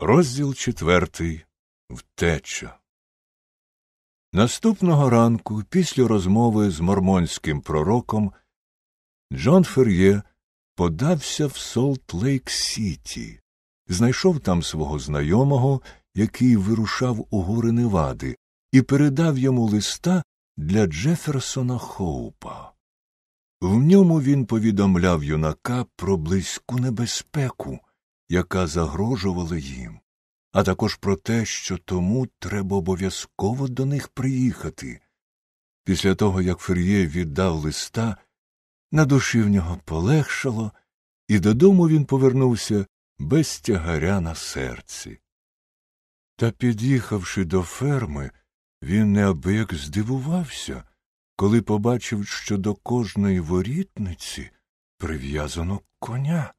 Розділ четвертий Втеча. Наступного ранку, після розмови з мормонським пророком, Джон Фер'є подався в Солт Лейк Сіті, знайшов там свого знайомого, який вирушав у гори Невади, і передав йому листа для Джеферсона Хоупа. В ньому він повідомляв юнака про близьку небезпеку яка загрожувала їм, а також про те, що тому треба обов'язково до них приїхати. Після того, як Фер'є віддав листа, на душі в нього полегшало, і додому він повернувся без тягаря на серці. Та, під'їхавши до ферми, він неабияк здивувався, коли побачив, що до кожної ворітниці прив'язано коня.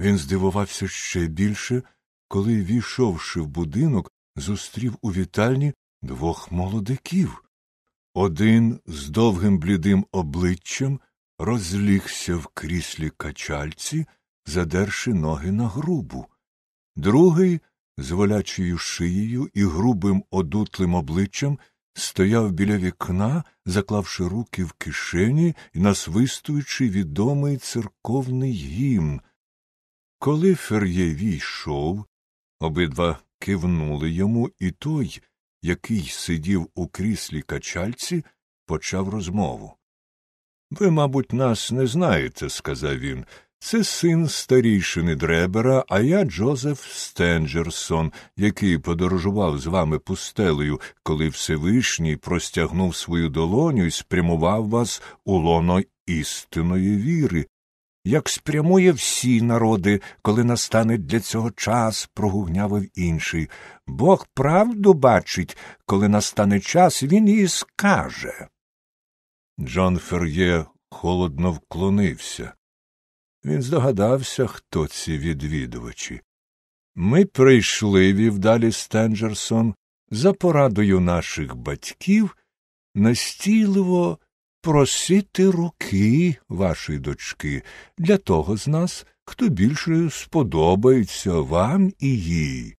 Він здивувався ще більше, коли, війшовши в будинок, зустрів у вітальні двох молодиків. Один з довгим блідим обличчям розлігся в кріслі качальці, задерши ноги на грубу. Другий, з волячою шиєю і грубим одутлим обличчям, стояв біля вікна, заклавши руки в кишені і насвистуючи відомий церковний гімн, коли Фер'є війшов, обидва кивнули йому, і той, який сидів у кріслі качальці, почав розмову. Ви, мабуть, нас не знаєте, сказав він. Це син старішини дребера, а я Джозеф Стенджерсон, який подорожував з вами пустелею, коли Всевишній простягнув свою долоню і спрямував вас у лоно істинної віри, як спрямує всі народи, коли настане для цього час, прогугнявив інший. Бог правду бачить, коли настане час, він її скаже. Джон Фер'є холодно вклонився. Він здогадався, хто ці відвідувачі. Ми прийшли, вів далі Стенджерсон, за порадою наших батьків, настійливо просити руки вашої дочки для того з нас, хто більше сподобається вам і їй.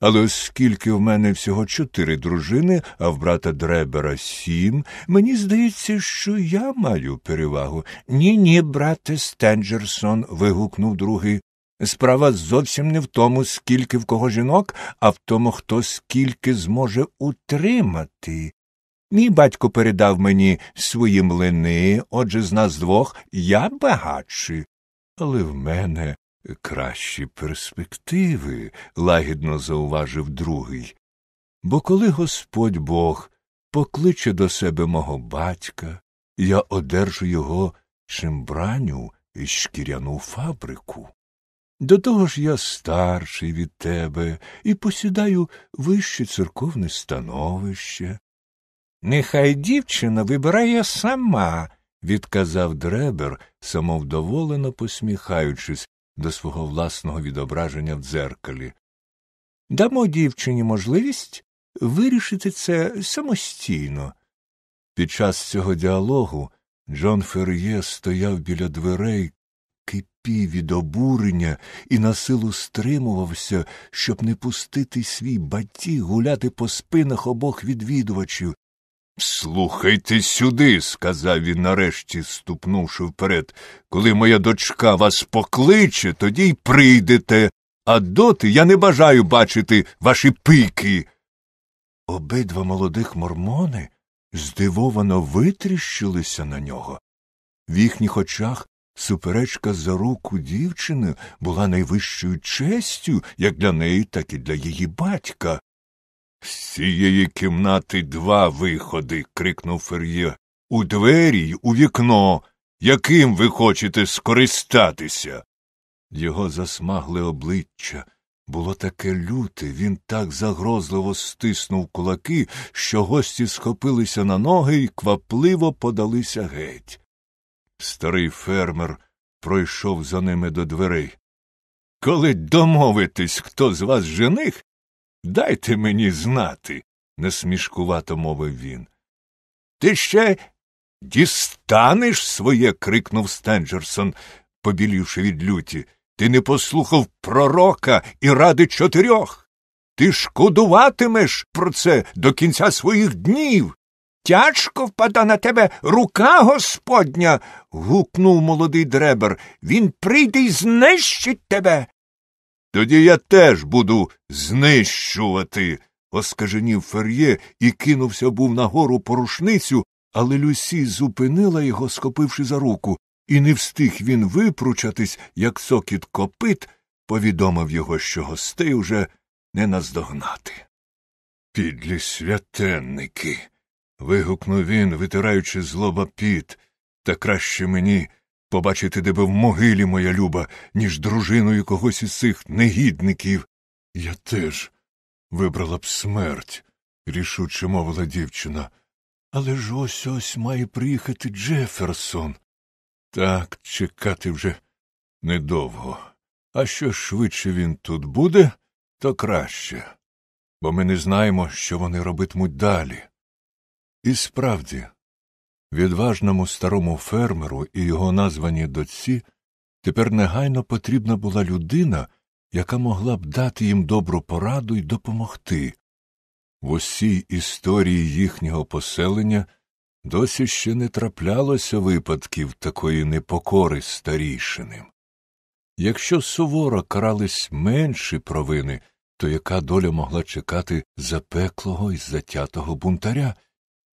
Але оскільки в мене всього чотири дружини, а в брата дребера сім, мені здається, що я маю перевагу. Ні, ні, брате Стенджерсон. вигукнув другий. Справа зовсім не в тому, скільки в кого жінок, а в тому, хто скільки зможе утримати. Мій батько передав мені свої млини, отже з нас двох я багатший. Але в мене кращі перспективи, лагідно зауважив другий. Бо коли господь бог покличе до себе мого батька, я одержу його чимбраню і шкіряну фабрику. До того ж я старший від тебе і посідаю вище церковне становище. Нехай дівчина вибирає сама, відказав дребер, самовдоволено посміхаючись до свого власного відображення в дзеркалі. Дамо дівчині можливість вирішити це самостійно. Під час цього діалогу Джон Фер'є стояв біля дверей, кипів від обурення і на силу стримувався, щоб не пустити свій баті гуляти по спинах обох відвідувачів, Слухайте сюди, сказав він нарешті, ступнувши вперед. Коли моя дочка вас покличе, тоді й прийдете. А доти я не бажаю бачити ваші пики. Обидва молодих мормони здивовано витріщилися на нього. В їхніх очах суперечка за руку дівчини була найвищою честю як для неї, так і для її батька. З цієї кімнати два виходи. крикнув Фер'є. У двері й у вікно. Яким ви хочете скористатися? Його засмагле обличчя було таке люте, він так загрозливо стиснув кулаки, що гості схопилися на ноги і квапливо подалися геть. Старий фермер пройшов за ними до дверей. Коли домовитесь, хто з вас жених, Дайте мені знати, насмішкувато мовив він. Ти ще дістанеш своє. крикнув Стенджерсон, побілівши від люті. Ти не послухав пророка і ради чотирьох. Ти шкодуватимеш про це до кінця своїх днів. Тяжко впада на тебе рука господня. гукнув молодий дребер. Він прийде і знищить тебе. Тоді я теж буду знищувати. оскаженів Фер'є і кинувся був нагору по рушницю, але Люсі зупинила його, схопивши за руку, і не встиг він випручатись, як сокіт копит, повідомив його, що гостей уже не наздогнати. Підлі святенники. вигукнув він, витираючи з лоба піт, та краще мені побачити тебе в могилі, моя люба, ніж дружиною когось із цих негідників. Я теж вибрала б смерть, рішуче мовила дівчина. Але ж ось ось має приїхати Джеферсон. Так, чекати вже недовго. А що швидше він тут буде, то краще, бо ми не знаємо, що вони робитимуть далі. І справді, Відважному старому фермеру і його названій дочці тепер негайно потрібна була людина, яка могла б дати їм добру пораду і допомогти. В усій історії їхнього поселення досі ще не траплялося випадків такої непокори старішиним. Якщо суворо карались менші провини, то яка доля могла чекати запеклого і затятого бунтаря,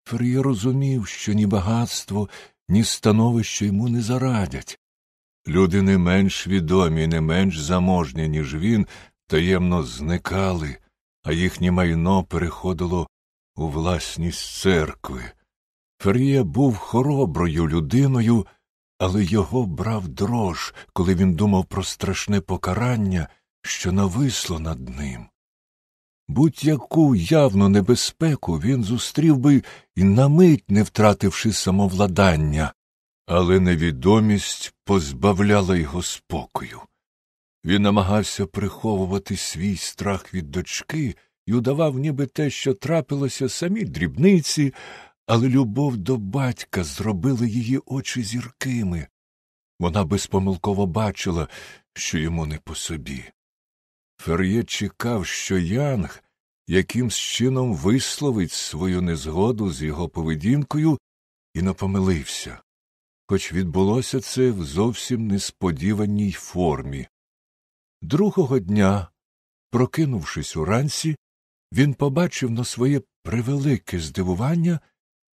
Фер'є розумів, що ні багатство, ні становище йому не зарадять. Люди не менш відомі, не менш заможні, ніж він, таємно зникали, а їхнє майно переходило у власність церкви. Фер'є був хороброю людиною, але його брав дрож, коли він думав про страшне покарання, що нависло над ним. Будь-яку явну небезпеку він зустрів би і на мить не втративши самовладання, але невідомість позбавляла його спокою. Він намагався приховувати свій страх від дочки і удавав, ніби те, що трапилося самі дрібниці, але любов до батька зробила її очі зіркими. Вона безпомилково бачила, що йому не по собі. Фер'є чекав, що Янг якимсь чином висловить свою незгоду з його поведінкою і напомилився, хоч відбулося це в зовсім несподіваній формі. Другого дня, прокинувшись уранці, він побачив на своє превелике здивування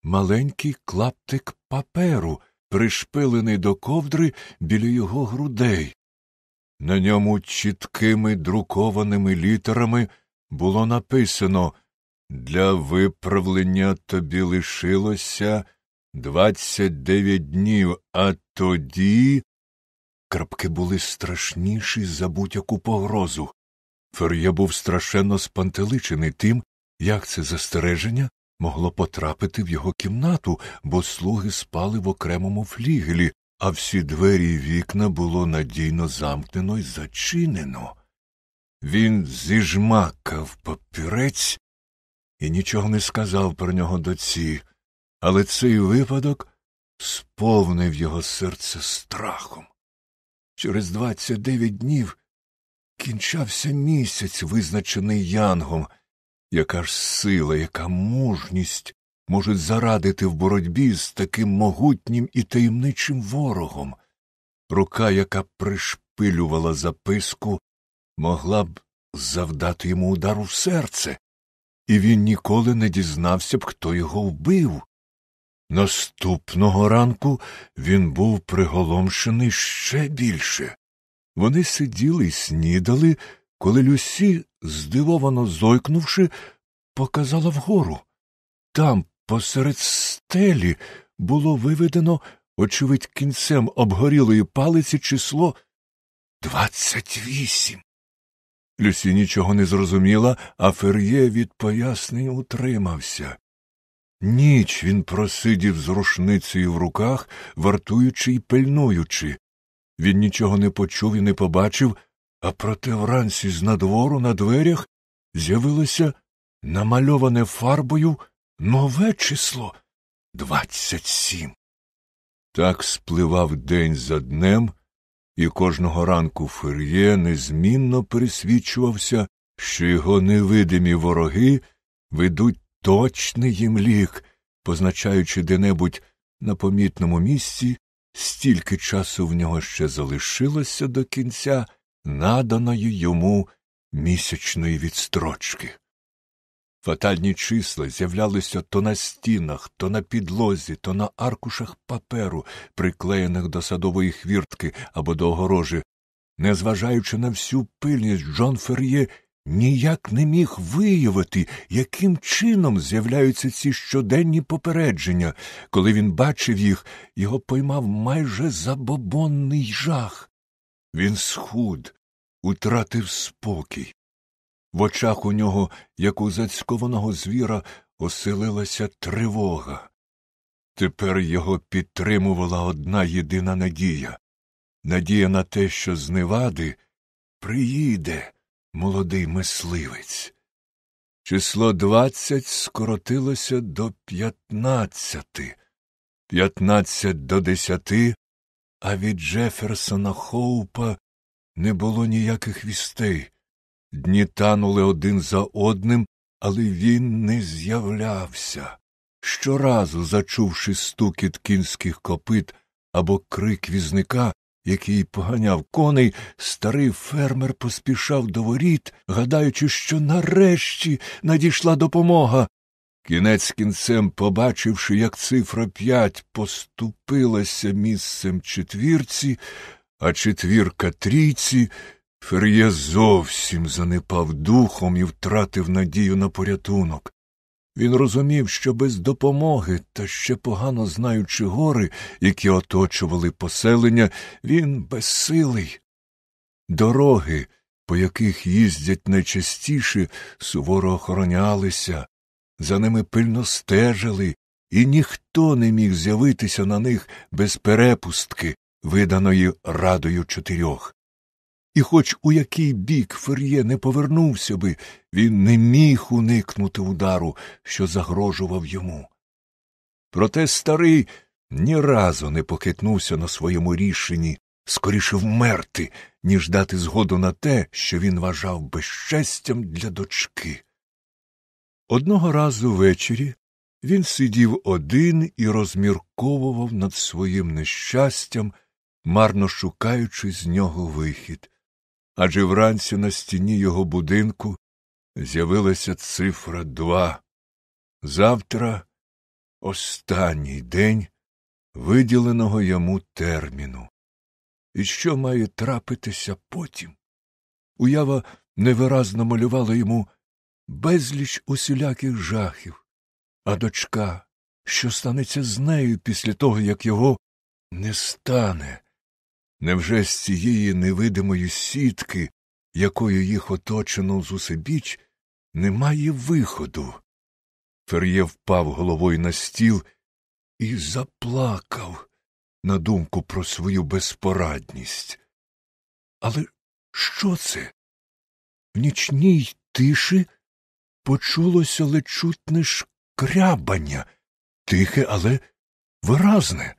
маленький клаптик паперу, пришпилений до ковдри біля його грудей. На ньому чіткими друкованими літерами було написано Для виправлення тобі лишилося 29 днів, а тоді. Крапки були страшніші за будь-яку погрозу. Фер'є був страшенно спантеличений тим, як це застереження могло потрапити в його кімнату, бо слуги спали в окремому флігелі, а всі двері й вікна було надійно замкнено й зачинено. Він зіжмакав папірець і нічого не сказав про нього доці, але цей випадок сповнив його серце страхом. Через двадцять дев'ять днів кінчався місяць, визначений янгом, яка ж сила, яка мужність можуть зарадити в боротьбі з таким могутнім і таємничим ворогом. Рука, яка пришпилювала записку, могла б завдати йому удару в серце, і він ніколи не дізнався б, хто його вбив. Наступного ранку він був приголомшений ще більше. Вони сиділи й снідали, коли Люсі, здивовано зойкнувши, показала вгору. Там, Посеред стелі було виведено, очевидь, кінцем обгорілої палиці число двадцять вісім. Люсі нічого не зрозуміла, а Фер'є від пояснень утримався. Ніч він просидів з рушницею в руках, вартуючи й пильнуючи. Він нічого не почув і не побачив, а проте вранці з надвору на дверях з'явилося намальоване фарбою нове число двадцять сім. Так спливав день за днем, і кожного ранку Фер'є незмінно пересвідчувався, що його невидимі вороги ведуть точний їм лік, позначаючи де небудь на помітному місці, стільки часу в нього ще залишилося до кінця наданої йому місячної відстрочки. Фатальні числа з'являлися то на стінах, то на підлозі, то на аркушах паперу, приклеєних до садової хвіртки або до огорожі. Незважаючи на всю пильність, Джон Фер'є ніяк не міг виявити, яким чином з'являються ці щоденні попередження. Коли він бачив їх, його поймав майже забобонний жах. Він схуд, утратив спокій. В очах у нього, як у зацькованого звіра, оселилася тривога. Тепер його підтримувала одна єдина надія надія на те, що з Невади приїде молодий мисливець. Число двадцять скоротилося до п'ятнадцяти, п'ятнадцять до десяти, а від Джеферсона Хоупа не було ніяких вістей. Дні танули один за одним, але він не з'являвся. Щоразу, зачувши стукіт кінських копит або крик візника, який поганяв коней, старий фермер поспішав до воріт, гадаючи, що нарешті надійшла допомога. Кінець кінцем, побачивши, як цифра п'ять поступилася місцем четвірці, а четвірка трійці, Фер'є зовсім занепав духом і втратив надію на порятунок. Він розумів, що без допомоги та ще погано знаючи гори, які оточували поселення, він безсилий. Дороги, по яких їздять найчастіше, суворо охоронялися, за ними пильно стежили, і ніхто не міг з'явитися на них без перепустки, виданої радою чотирьох. І хоч у який бік Фер'є не повернувся би, він не міг уникнути удару, що загрожував йому. Проте старий ні разу не покитнувся на своєму рішенні скоріше вмерти, ніж дати згоду на те, що він вважав безчестям для дочки. Одного разу ввечері він сидів один і розмірковував над своїм нещастям, марно шукаючи з нього вихід адже вранці на стіні його будинку з'явилася цифра два. Завтра останній день виділеного йому терміну. І що має трапитися потім? Уява невиразно малювала йому безліч усіляких жахів, а дочка, що станеться з нею після того, як його не стане. Невже з цієї невидимої сітки, якою їх оточено зусебіч, немає виходу? Фер'є впав головою на стіл і заплакав на думку про свою безпорадність. Але що це? В нічній тиші почулося лечутне шкрябання, тихе, але виразне.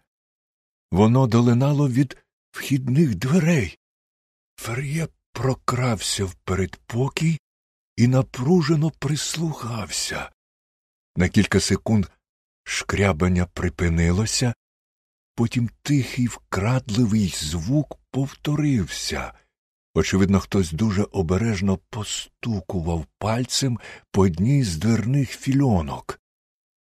Воно долинало від вхідних дверей. Фар'є прокрався в передпокій і напружено прислухався. На кілька секунд шкрябання припинилося, потім тихий вкрадливий звук повторився. Очевидно, хтось дуже обережно постукував пальцем по одній з дверних фільонок.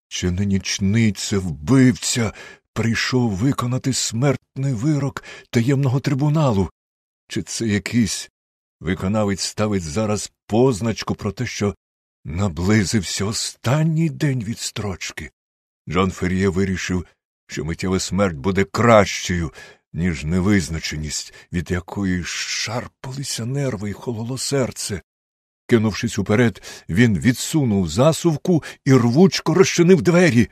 Чи не нічниця вбивця? прийшов виконати смертний вирок таємного трибуналу. Чи це якийсь виконавець ставить зараз позначку про те, що наблизився останній день відстрочки? Джон Фер'є вирішив, що миттєва смерть буде кращою, ніж невизначеність, від якої шарпалися нерви і хололо серце. Кинувшись уперед, він відсунув засувку і рвучко розчинив двері.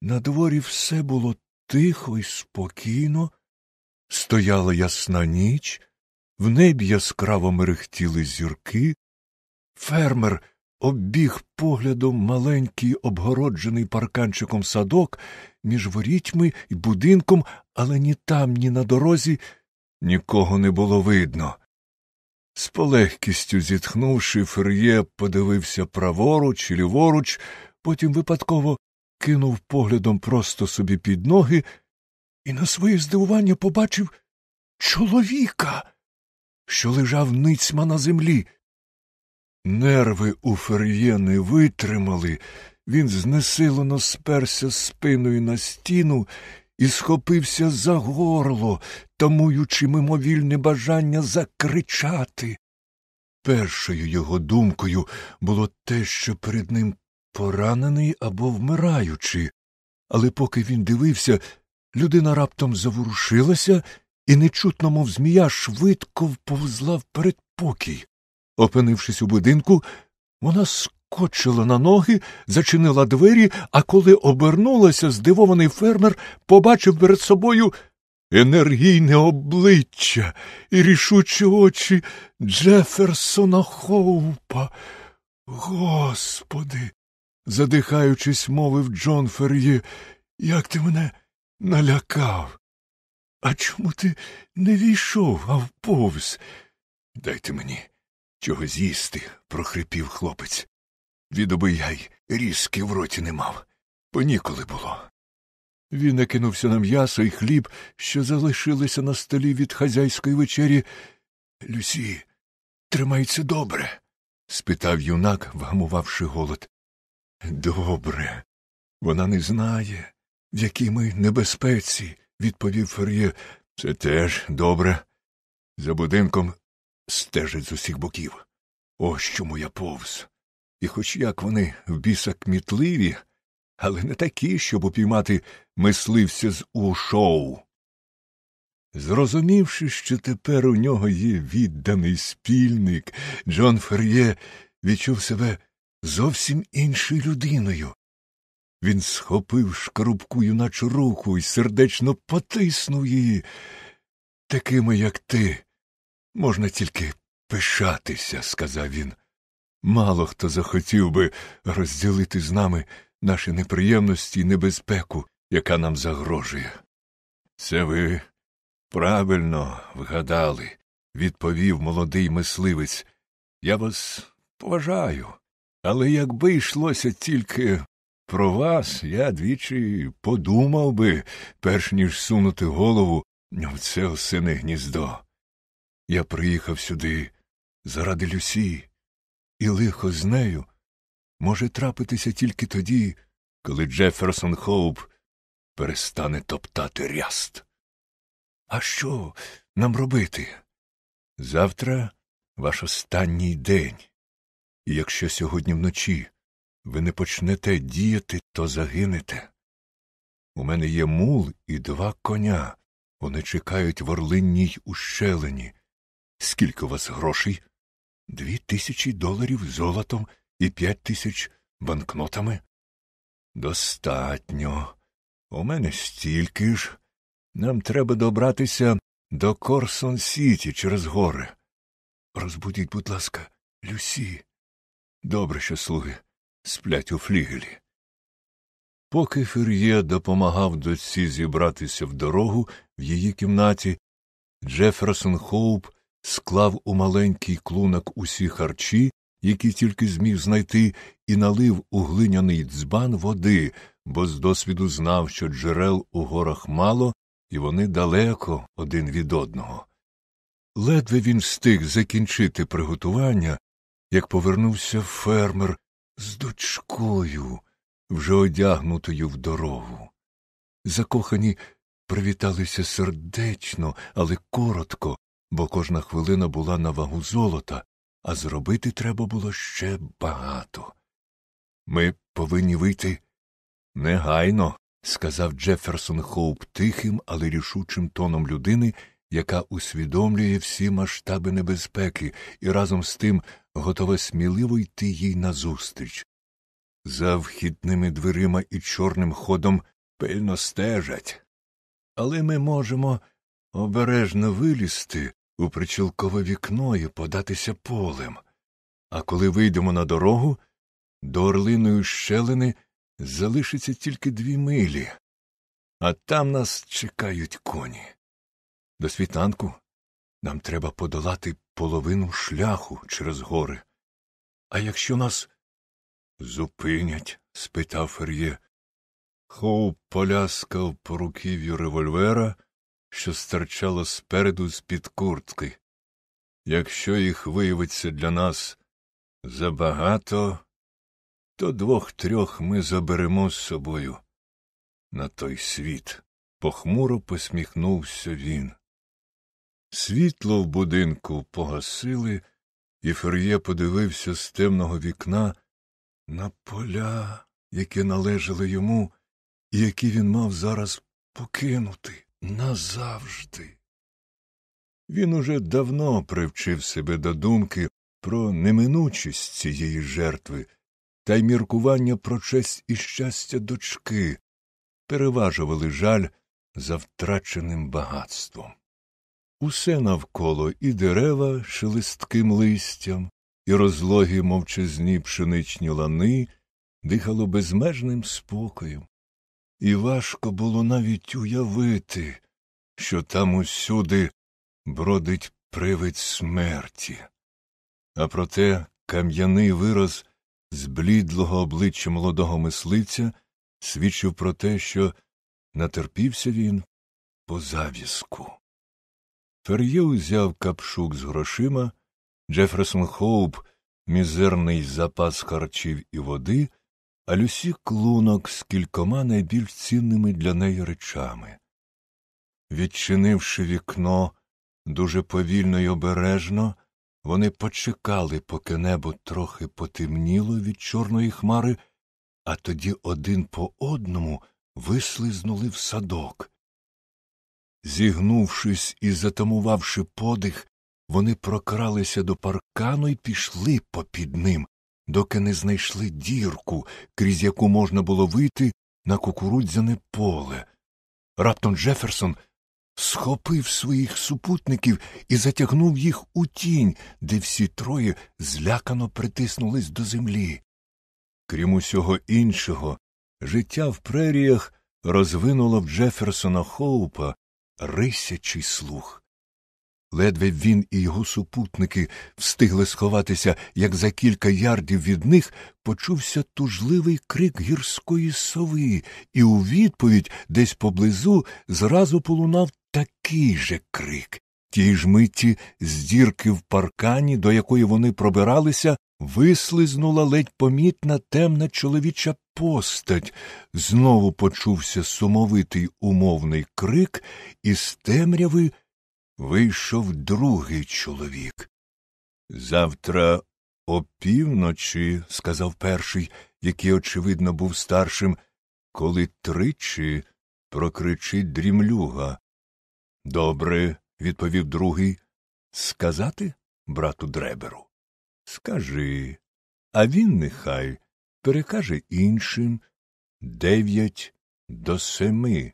На дворі все було тихо й спокійно, стояла ясна ніч, в небі яскраво мерехтіли зірки. Фермер оббіг поглядом маленький обгороджений парканчиком садок між ворітьми і будинком, але ні там, ні на дорозі нікого не було видно. З полегкістю зітхнувши, Фер'є подивився праворуч і ліворуч, потім випадково кинув поглядом просто собі під ноги і на своє здивування побачив чоловіка, що лежав ницьма на землі. Нерви у Фер'є не витримали, він знесилено сперся спиною на стіну і схопився за горло, тамуючи мимовільне бажання закричати. Першою його думкою було те, що перед ним поранений або вмираючи, але поки він дивився, людина раптом заворушилася і нечутно, мов змія, швидко вповзла в передпокій. Опинившись у будинку, вона скочила на ноги, зачинила двері, а коли обернулася, здивований фермер побачив перед собою енергійне обличчя і рішучі очі Джеферсона Хоупа. Господи, задихаючись, мовив Джон Ферї, як ти мене налякав. А чому ти не війшов, а вповз? Дайте мені чого з'їсти, прохрипів хлопець. Відоби я й різки в роті не мав, бо ніколи було. Він накинувся на м'ясо і хліб, що залишилися на столі від хазяйської вечері. Люсі, тримається добре? спитав юнак, вгамувавши голод. Добре. Вона не знає, в якій ми небезпеці, відповів Фер'є. Це теж добре. За будинком стежить з усіх боків. Ось чому я повз. І хоч як вони в біса кмітливі, але не такі, щоб упіймати мисливця з ушоу. Зрозумівши, що тепер у нього є відданий спільник, Джон Фер'є відчув себе зовсім іншою людиною. Він схопив шкарубку юначу руку і сердечно потиснув її. Такими, як ти, можна тільки пишатися, сказав він. Мало хто захотів би розділити з нами наші неприємності і небезпеку, яка нам загрожує. Це ви правильно вгадали, відповів молодий мисливець. Я вас поважаю. Але якби йшлося тільки про вас, я двічі подумав би, перш ніж сунути голову в це осине гніздо. Я приїхав сюди заради Люсі, і лихо з нею може трапитися тільки тоді, коли Джеферсон Хоуп перестане топтати ряст. А що нам робити? Завтра ваш останній день і якщо сьогодні вночі ви не почнете діяти, то загинете. У мене є мул і два коня. Вони чекають в орлинній ущелині. Скільки у вас грошей? Дві тисячі доларів золотом і п'ять тисяч банкнотами. Достатньо. У мене стільки ж. Нам треба добратися до Корсон Сіті через гори. Розбудіть, будь ласка, Люсі. Добре, що слуги сплять у флігелі. Поки Фюр'є допомагав дочці зібратися в дорогу в її кімнаті, Джеферсон Хоуп склав у маленький клунок усі харчі, які тільки зміг знайти, і налив у глиняний дзбан води, бо з досвіду знав, що джерел у горах мало, і вони далеко один від одного. Ледве він встиг закінчити приготування, як повернувся фермер з дочкою, вже одягнутою в дорогу. Закохані привіталися сердечно, але коротко, бо кожна хвилина була на вагу золота, а зробити треба було ще багато. Ми повинні вийти негайно, сказав Джеферсон Хоуп тихим, але рішучим тоном людини, яка усвідомлює всі масштаби небезпеки і разом з тим готова сміливо йти їй назустріч. За вхідними дверима і чорним ходом пильно стежать. Але ми можемо обережно вилізти у причілкове вікно і податися полем. А коли вийдемо на дорогу, до орлиної щелини залишиться тільки дві милі, а там нас чекають коні. До світанку нам треба подолати половину шляху через гори. А якщо нас зупинять? спитав Фер'є. Хоуп поляскав по руків'ю револьвера, що стирчало спереду з-під куртки. Якщо їх виявиться для нас забагато, то двох трьох ми заберемо з собою. На той світ. Похмуро посміхнувся він. Світло в будинку погасили, і Фер'є подивився з темного вікна на поля, які належали йому, і які він мав зараз покинути назавжди. Він уже давно привчив себе до думки про неминучість цієї жертви та й міркування про честь і щастя дочки переважували жаль за втраченим багатством. Усе навколо і дерева шелестким листям, і розлогі мовчазні пшеничні лани дихало безмежним спокоєм, і важко було навіть уявити, що там усюди бродить привид смерті. А проте кам'яний вираз з блідлого обличчя молодого мислиця свідчив про те, що натерпівся він по завіску. Пер'є узяв капшук з грошима, Джеферсон Хоуп мізерний запас харчів і води, а Люсі клунок з кількома найбільш цінними для неї речами. Відчинивши вікно дуже повільно й обережно, вони почекали, поки небо трохи потемніло від чорної хмари, а тоді один по одному вислизнули в садок. Зігнувшись і затамувавши подих, вони прокралися до паркану і пішли попід ним, доки не знайшли дірку, крізь яку можна було вийти на кукурудзяне поле. Раптом Джеферсон схопив своїх супутників і затягнув їх у тінь, де всі троє злякано притиснулись до землі. Крім усього іншого, життя в преріях розвинуло в Джеферсона Хоупа рисячий слух. Ледве він і його супутники встигли сховатися, як за кілька ярдів від них почувся тужливий крик гірської сови, і у відповідь десь поблизу зразу полунав такий же крик тій ж миті з дірки в паркані, до якої вони пробиралися, вислизнула ледь помітна темна чоловіча постать. Знову почувся сумовитий умовний крик, і з темряви вийшов другий чоловік. Завтра опівночі, сказав перший, який, очевидно, був старшим, коли тричі прокричить дрімлюга. Добре, відповів другий. Сказати брату дреберу? Скажи. А він нехай перекаже іншим дев'ять до семи,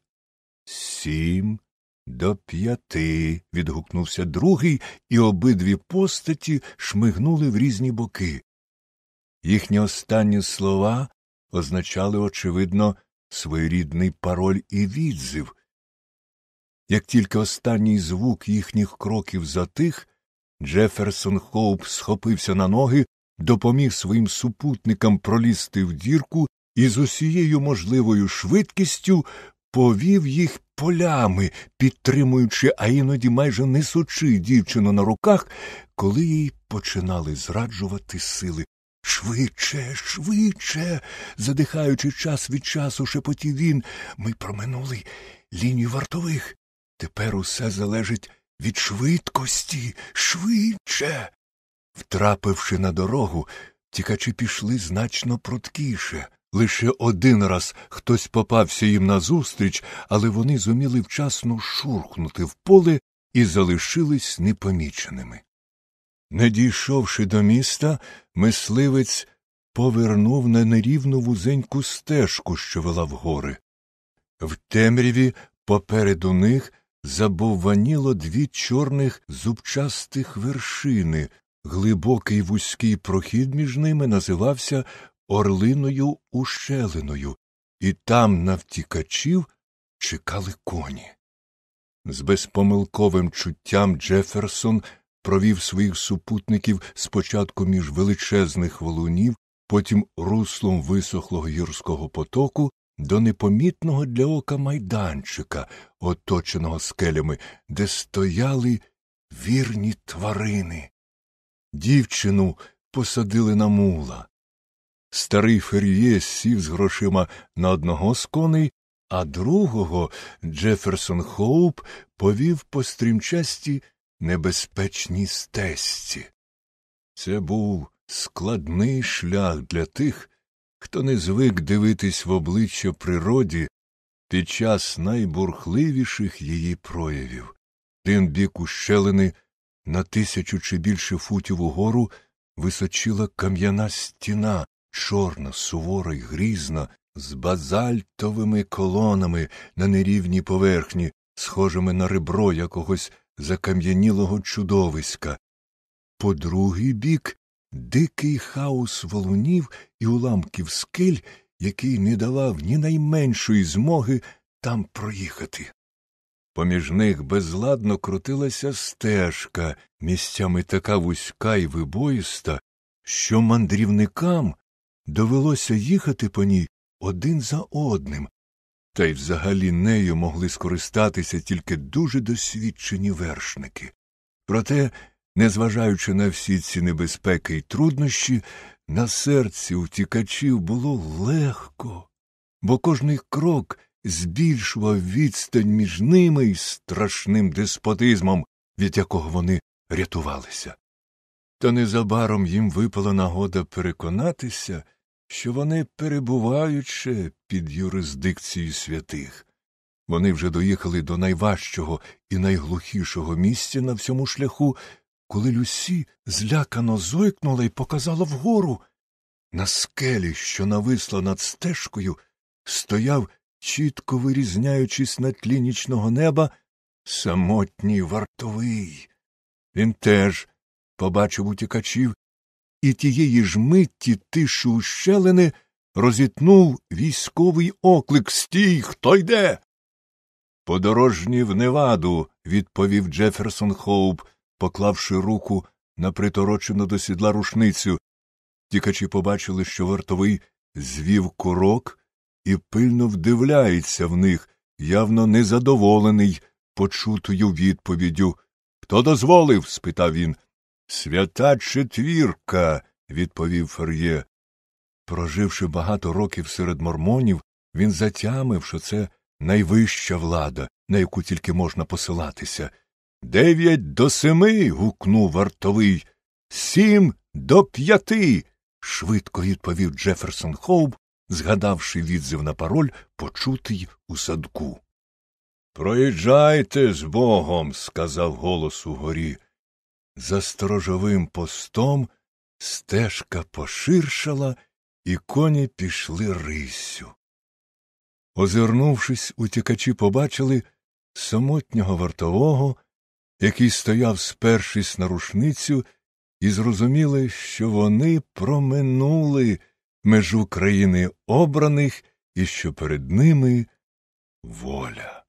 сім до п'яти. відгукнувся другий, і обидві постаті шмигнули в різні боки. Їхні останні слова означали, очевидно, своєрідний пароль і відзив, як тільки останній звук їхніх кроків затих, Джеферсон Хоуп схопився на ноги, допоміг своїм супутникам пролізти в дірку і з усією можливою швидкістю повів їх полями, підтримуючи, а іноді майже несучи дівчину на руках, коли їй починали зраджувати сили. Швидше, швидше. задихаючи час від часу, шепотів він, ми проминули лінію вартових. Тепер усе залежить від швидкості, швидше. Втрапивши на дорогу, тікачі пішли значно прудкіше. Лише один раз хтось попався їм назустріч, але вони зуміли вчасно шурхнути в поле і залишились непоміченими. Не дійшовши до міста, мисливець повернув на нерівну вузеньку стежку, що вела в гори. В темряві попереду них забовваніло дві чорних зубчастих вершини, глибокий вузький прохід між ними називався орлиною ущелиною, і там на втікачів чекали коні. З безпомилковим чуттям Джеферсон провів своїх супутників спочатку між величезних валунів, потім руслом висохлого гірського потоку, до непомітного для ока майданчика, оточеного скелями, де стояли вірні тварини. Дівчину посадили на мула. Старий Фер'є сів з грошима на одного з коней, а другого Джеферсон Хоуп повів по стрімчасті небезпечній стесці. Це був складний шлях для тих, Хто не звик дивитись в обличчя природі під час найбурхливіших її проявів, тим бік ущелини на тисячу чи більше футів угору височила кам'яна стіна, чорна, сувора й грізна, з базальтовими колонами на нерівній поверхні, схожими на ребро якогось закам'янілого чудовиська. По другий бік дикий хаос валунів і уламків скель, який не давав ні найменшої змоги там проїхати. Поміж них безладно крутилася стежка, місцями така вузька і вибоїста, що мандрівникам довелося їхати по ній один за одним, та й взагалі нею могли скористатися тільки дуже досвідчені вершники. Проте Незважаючи на всі ці небезпеки й труднощі, на серці утікачів було легко, бо кожний крок збільшував відстань між ними і страшним деспотизмом, від якого вони рятувалися. Та незабаром їм випала нагода переконатися, що вони перебуваючи під юрисдикцією святих. Вони вже доїхали до найважчого і найглухішого місця на всьому шляху, коли Люсі злякано зойкнула і показала вгору. На скелі, що нависла над стежкою, стояв, чітко вирізняючись на тлі нічного неба, самотній вартовий. Він теж побачив утікачів, і тієї ж митті тишу ущелини розітнув військовий оклик Стій, хто йде. Подорожні в неваду, відповів Джеферсон Хоуп поклавши руку на приторочену до сідла рушницю. Тікачі побачили, що вартовий звів курок і пильно вдивляється в них, явно незадоволений почутою відповіддю. Хто дозволив? спитав він. Свята четвірка, відповів Фер'є. Проживши багато років серед мормонів, він затямив, що це найвища влада, на яку тільки можна посилатися, Дев'ять до семи. гукнув вартовий. Сім до п'яти. швидко відповів Джеферсон Хоуб, згадавши відзив на пароль, почутий у садку. Проїжджайте з богом, сказав голос угорі. За сторожовим постом стежка поширшала, і коні пішли риссю. Озирнувшись, утікачі побачили самотнього вартового, який стояв, спершись на рушницю, і зрозуміли, що вони проминули межу країни обраних і що перед ними воля.